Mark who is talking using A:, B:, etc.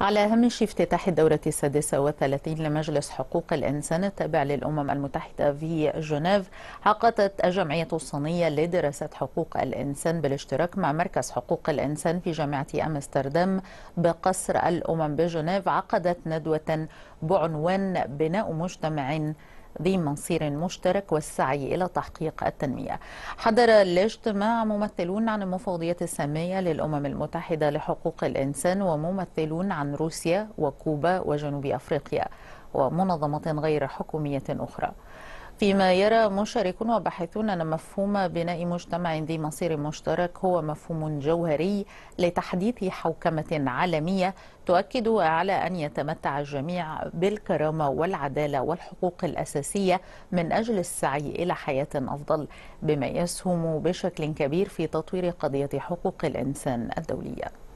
A: على هامش افتتاح الدورة السادسة والثلاثين لمجلس حقوق الإنسان التابع للأمم المتحدة في جنيف عقدت الجمعية الصينية لدراسة حقوق الإنسان بالاشتراك مع مركز حقوق الإنسان في جامعة أمستردام بقصر الأمم بجنيف عقدت ندوة بعنوان بناء مجتمع ذي مصير مشترك والسعي إلى تحقيق التنمية حضر الاجتماع ممثلون عن المفوضية السامية للأمم المتحدة لحقوق الإنسان وممثلون عن روسيا وكوبا وجنوب أفريقيا ومنظمة غير حكومية أخرى فيما يرى مشاركون وباحثون أن مفهوم بناء مجتمع ذي مصير مشترك هو مفهوم جوهري لتحديث حوكمة عالمية تؤكد على أن يتمتع الجميع بالكرامة والعدالة والحقوق الأساسية من أجل السعي إلى حياة أفضل بما يسهم بشكل كبير في تطوير قضية حقوق الإنسان الدولية